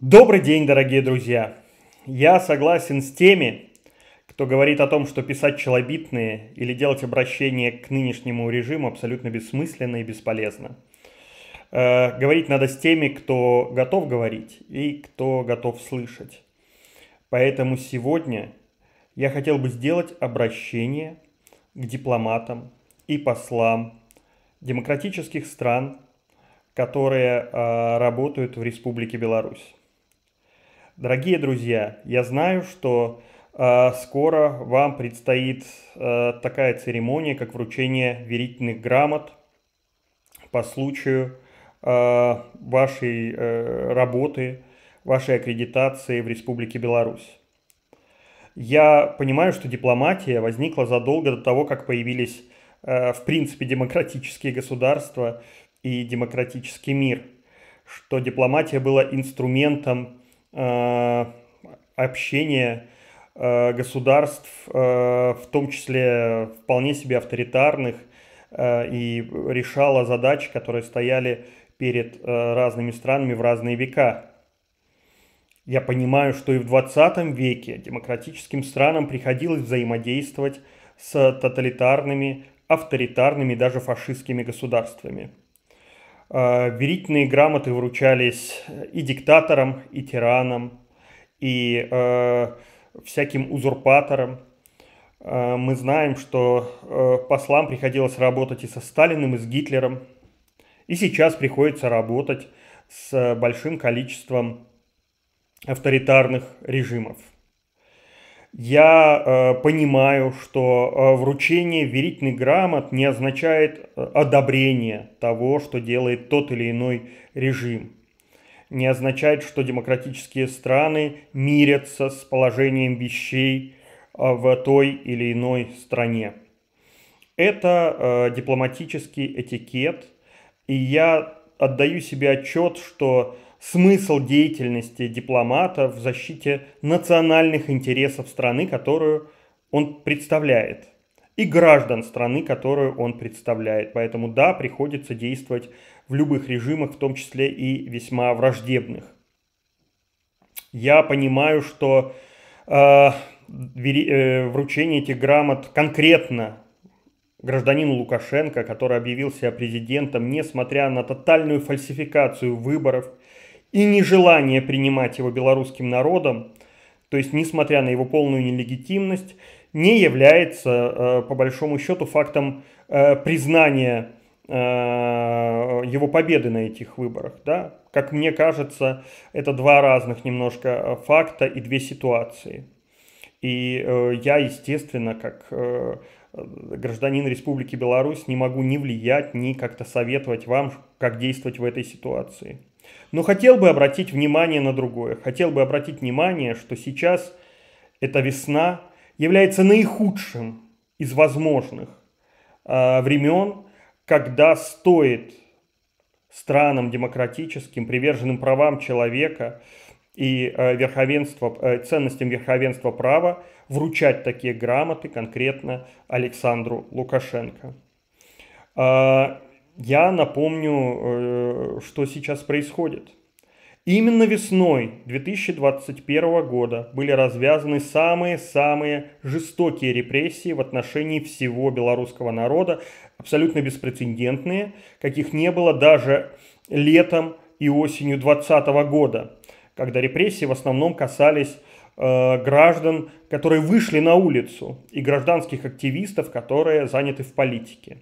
Добрый день, дорогие друзья! Я согласен с теми, кто говорит о том, что писать челобитные или делать обращение к нынешнему режиму абсолютно бессмысленно и бесполезно. Э, говорить надо с теми, кто готов говорить и кто готов слышать. Поэтому сегодня я хотел бы сделать обращение к дипломатам и послам демократических стран, которые э, работают в Республике Беларусь. Дорогие друзья, я знаю, что э, скоро вам предстоит э, такая церемония, как вручение верительных грамот по случаю э, вашей э, работы, вашей аккредитации в Республике Беларусь. Я понимаю, что дипломатия возникла задолго до того, как появились, э, в принципе, демократические государства и демократический мир, что дипломатия была инструментом Э, общение э, государств, э, в том числе вполне себе авторитарных, и решала задачи, которые стояли перед разными странами в разные века. Я понимаю, что и в 20 веке демократическим странам приходилось взаимодействовать с тоталитарными, авторитарными, даже фашистскими государствами. Э, верительные грамоты вручались и диктаторам, и тиранам, и э, всяким узурпаторам. Э, мы знаем, что э, послам приходилось работать и со Сталиным, и с Гитлером. И сейчас приходится работать с большим количеством авторитарных режимов. Я э, понимаю, что э, вручение верительных грамот не означает э, одобрение того, что делает тот или иной режим. Не означает, что демократические страны мирятся с положением вещей э, в той или иной стране. Это э, дипломатический этикет, и я отдаю себе отчет, что смысл деятельности дипломата в защите национальных интересов страны, которую он представляет, и граждан страны, которую он представляет. Поэтому да, приходится действовать в любых режимах, в том числе и весьма враждебных. Я понимаю, что э, э вручение этих грамот конкретно гражданину Лукашенко, который объявил себя президентом, несмотря на тотальную фальсификацию выборов и нежелание принимать его белорусским народом, то есть несмотря на его полную нелегитимность, не является э, по большому счету фактом э, признания э, его победы на этих выборах. Да? Как мне кажется, это два разных немножко факта и две ситуации. И я, естественно, как гражданин Республики Беларусь, не могу ни влиять, ни как-то советовать вам, как действовать в этой ситуации. Но хотел бы обратить внимание на другое. Хотел бы обратить внимание, что сейчас эта весна является наихудшим из возможных э, времен, когда стоит странам демократическим, приверженным правам человека и э, верховенства, э, ценностям верховенства права вручать такие грамоты конкретно Александру Лукашенко. А, я напомню, э, что сейчас происходит. Именно весной 2021 года были развязаны самые-самые жестокие репрессии в отношении всего белорусского народа, абсолютно беспрецедентные, каких не было даже летом и осенью 2020 года, когда репрессии в основном касались Э, граждан, которые вышли на улицу, и гражданских активистов, которые заняты в политике.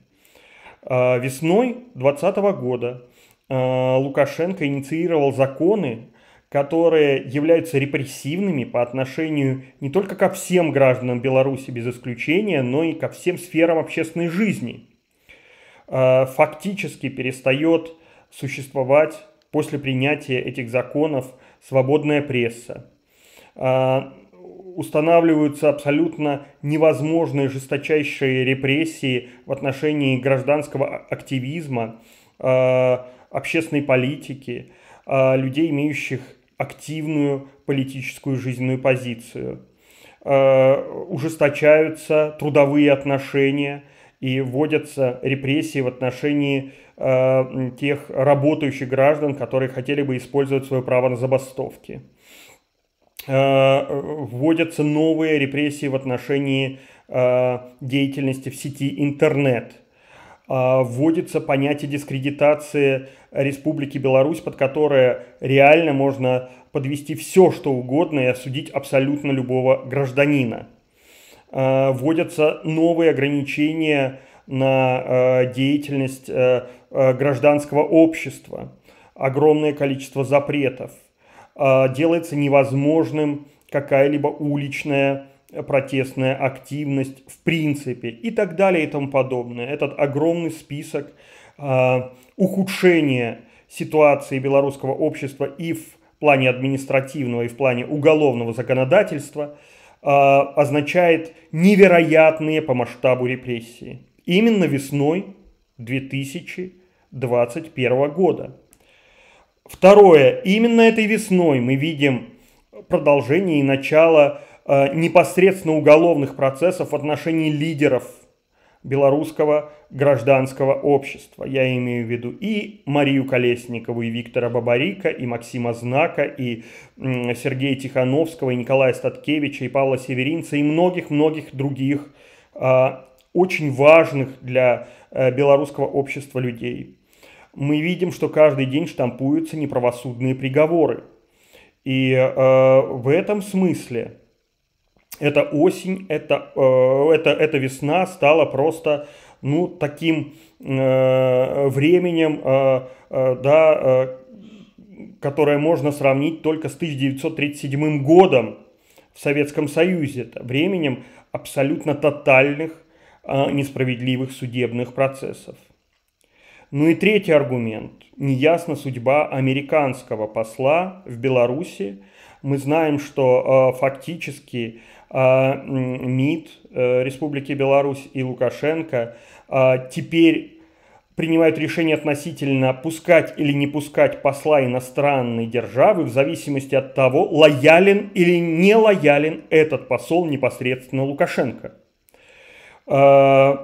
Э, весной 2020 года э, Лукашенко инициировал законы, которые являются репрессивными по отношению не только ко всем гражданам Беларуси без исключения, но и ко всем сферам общественной жизни. Фактически перестает существовать после принятия этих законов свободная пресса, а, устанавливаются абсолютно невозможные жесточайшие репрессии в отношении гражданского а, активизма, а, общественной политики, людей, имеющих активную политическую жизненную позицию. Ужесточаются трудовые отношения и вводятся репрессии в отношении тех работающих граждан, которые хотели бы использовать свое право на забастовки. Э, вводятся новые репрессии в отношении э, деятельности в сети интернет. Э, вводится понятие дискредитации Республики Беларусь, под которое реально можно подвести все, что угодно и осудить абсолютно любого гражданина. Вводятся новые ограничения на деятельность гражданского общества, огромное количество запретов – а, делается невозможным какая-либо уличная э, протестная активность в принципе и так далее и тому подобное. Этот огромный список э, ухудшения ситуации белорусского общества и в плане административного, и в плане уголовного законодательства а, означает невероятные по масштабу репрессии. Именно весной 2021 года. Второе. Именно этой весной мы видим продолжение и начало э, непосредственно уголовных процессов в отношении лидеров белорусского гражданского общества. Я имею в виду и Марию Колесникову, и Виктора Бабарика, и Максима Знака, и э, Сергея Тихановского, и Николая Статкевича, и Павла Северинца, и многих-многих других э, очень важных для э, белорусского общества людей мы видим, что каждый день штампуются неправосудные приговоры. И э, в этом смысле эта осень, эта, э, эта, эта весна стала просто ну, таким э, временем, э, э, да, э, которое можно сравнить только с 1937 годом в Советском Союзе, это временем абсолютно тотальных э, несправедливых судебных процессов. Ну и третий аргумент. Неясна судьба американского посла в Беларуси. Мы знаем, что э, фактически э, МИД э, Республики Беларусь и Лукашенко э, теперь принимают решение относительно пускать или не пускать посла иностранной державы в зависимости от того, лоялен или не лоялен этот посол непосредственно Лукашенко. Э,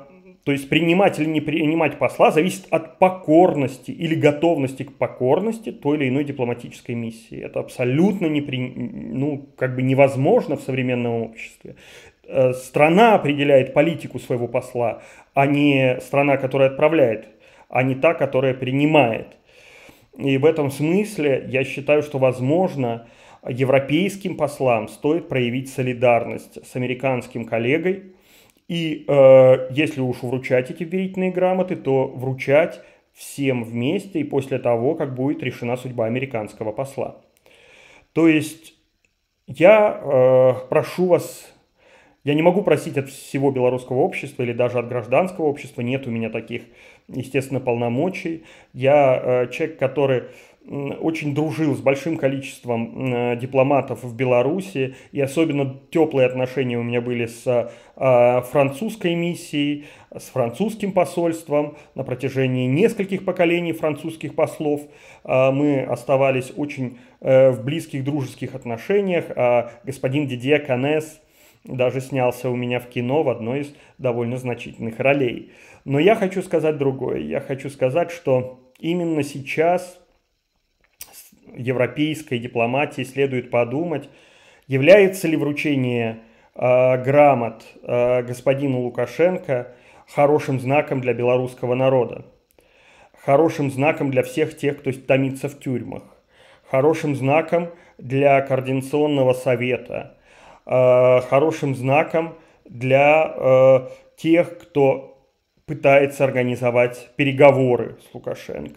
то есть принимать или не принимать посла зависит от покорности или готовности к покорности той или иной дипломатической миссии. Это абсолютно не при... ну, как бы невозможно в современном обществе. Э, страна определяет политику своего посла, а не страна, которая отправляет, а не та, которая принимает. И в этом смысле я считаю, что возможно европейским послам стоит проявить солидарность с американским коллегой и э, если уж вручать эти верительные грамоты, то вручать всем вместе и после того, как будет решена судьба американского посла. То есть я э, прошу вас, я не могу просить от всего белорусского общества или даже от гражданского общества, нет у меня таких, естественно, полномочий. Я э, человек, который очень дружил с большим количеством э, дипломатов в Беларуси, и особенно теплые отношения у меня были с э, французской миссией, с французским посольством. На протяжении нескольких поколений французских послов э, мы оставались очень в близких дружеских отношениях. А господин Дидье Канес даже снялся у меня в кино в одной из довольно значительных ролей. Но я хочу сказать другое. Я хочу сказать, что именно сейчас – европейской дипломатии следует подумать, является ли вручение э, грамот э, господину Лукашенко хорошим знаком для белорусского народа, хорошим знаком для всех тех, кто томится в тюрьмах, хорошим знаком для Координационного совета, э, хорошим знаком для э, тех, кто пытается организовать переговоры с Лукашенко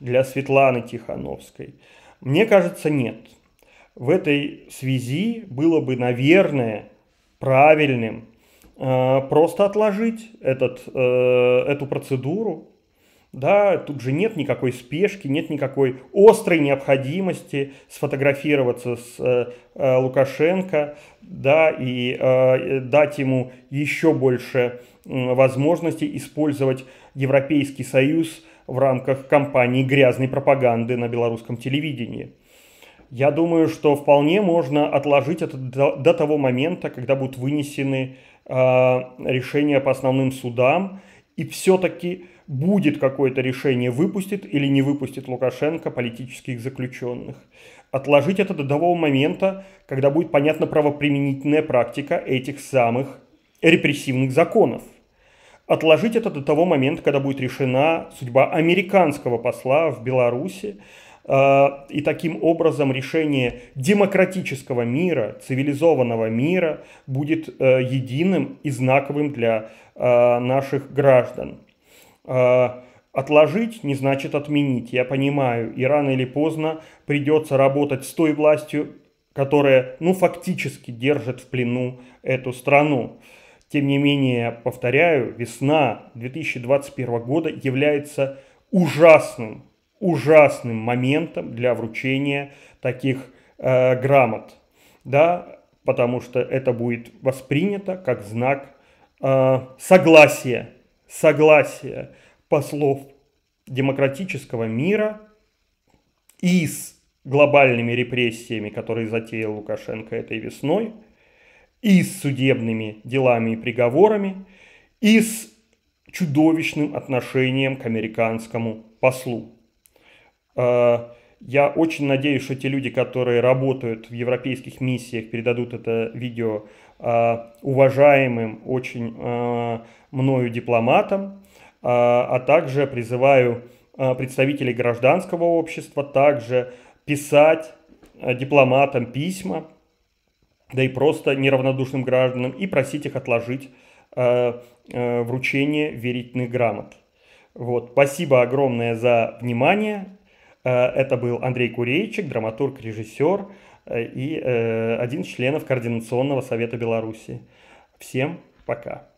для Светланы Тихановской? Мне кажется, нет. В этой связи было бы, наверное, правильным э, просто отложить этот, э, эту процедуру. Да, тут же нет никакой спешки, нет никакой острой необходимости сфотографироваться с э, э, Лукашенко, да, и э, дать ему еще больше возможностей использовать Европейский Союз в рамках кампании грязной пропаганды на белорусском телевидении. Я думаю, что вполне можно отложить это до, до того момента, когда будут вынесены э, решения по основным судам, и все-таки будет какое-то решение, выпустит или не выпустит Лукашенко политических заключенных. Отложить это до того момента, когда будет понятна правоприменительная практика этих самых репрессивных законов – отложить это до того момента, когда будет решена судьба американского посла в Беларуси, а, и таким образом решение демократического мира, цивилизованного мира будет э, единым и знаковым для э, наших граждан. А, отложить не значит отменить, я понимаю, и рано или поздно придется работать с той властью, которая, ну, фактически держит в плену эту страну. Тем не менее, повторяю, весна 2021 года является ужасным, ужасным моментом для вручения таких э, грамот, да, потому что это будет воспринято как знак э, согласия, согласия послов демократического мира и с глобальными репрессиями, которые затеял Лукашенко этой весной – и с судебными делами и приговорами, и с чудовищным отношением к американскому послу. Э, я очень надеюсь, что те люди, которые работают в европейских миссиях, передадут это видео э, уважаемым очень э, мною дипломатам, а также призываю представителей гражданского общества также писать дипломатам письма, да и просто неравнодушным гражданам, и просить их отложить э, э, вручение верительных грамот. Вот. Спасибо огромное за внимание. Э, это был Андрей Курейчик, драматург, режиссер э, и э, один из членов Координационного совета Беларуси. Всем пока.